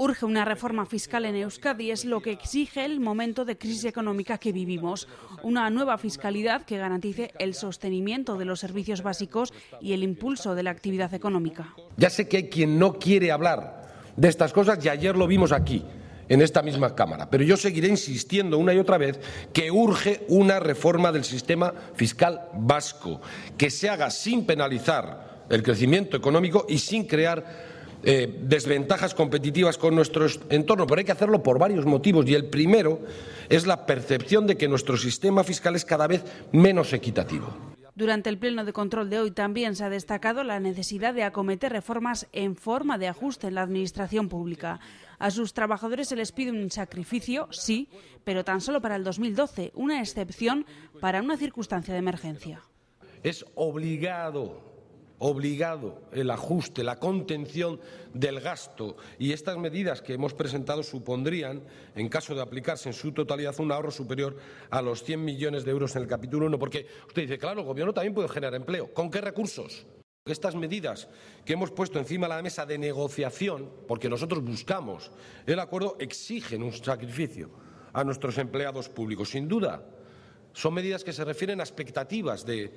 Urge una reforma fiscal en Euskadi, es lo que exige el momento de crisis económica que vivimos. Una nueva fiscalidad que garantice el sostenimiento de los servicios básicos y el impulso de la actividad económica. Ya sé que hay quien no quiere hablar de estas cosas y ayer lo vimos aquí en esta misma Cámara. Pero yo seguiré insistiendo una y otra vez que urge una reforma del sistema fiscal vasco, que se haga sin penalizar el crecimiento económico y sin crear eh, desventajas competitivas con nuestro entorno, pero hay que hacerlo por varios motivos. Y el primero es la percepción de que nuestro sistema fiscal es cada vez menos equitativo. Durante el pleno de control de hoy también se ha destacado la necesidad de acometer reformas en forma de ajuste en la administración pública. A sus trabajadores se les pide un sacrificio, sí, pero tan solo para el 2012, una excepción para una circunstancia de emergencia. Es obligado obligado el ajuste, la contención del gasto y estas medidas que hemos presentado supondrían, en caso de aplicarse en su totalidad, un ahorro superior a los 100 millones de euros en el capítulo 1, porque usted dice, claro, el Gobierno también puede generar empleo. ¿Con qué recursos? Estas medidas que hemos puesto encima de la mesa de negociación, porque nosotros buscamos el acuerdo, exigen un sacrificio a nuestros empleados públicos, sin duda. Son medidas que se refieren a expectativas de,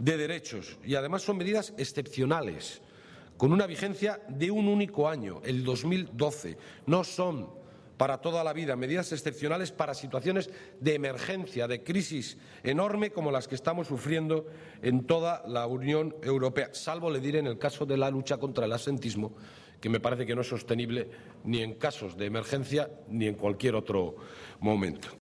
de derechos y además son medidas excepcionales con una vigencia de un único año, el 2012. No son para toda la vida medidas excepcionales para situaciones de emergencia, de crisis enorme como las que estamos sufriendo en toda la Unión Europea, salvo, le diré, en el caso de la lucha contra el asentismo, que me parece que no es sostenible ni en casos de emergencia ni en cualquier otro momento.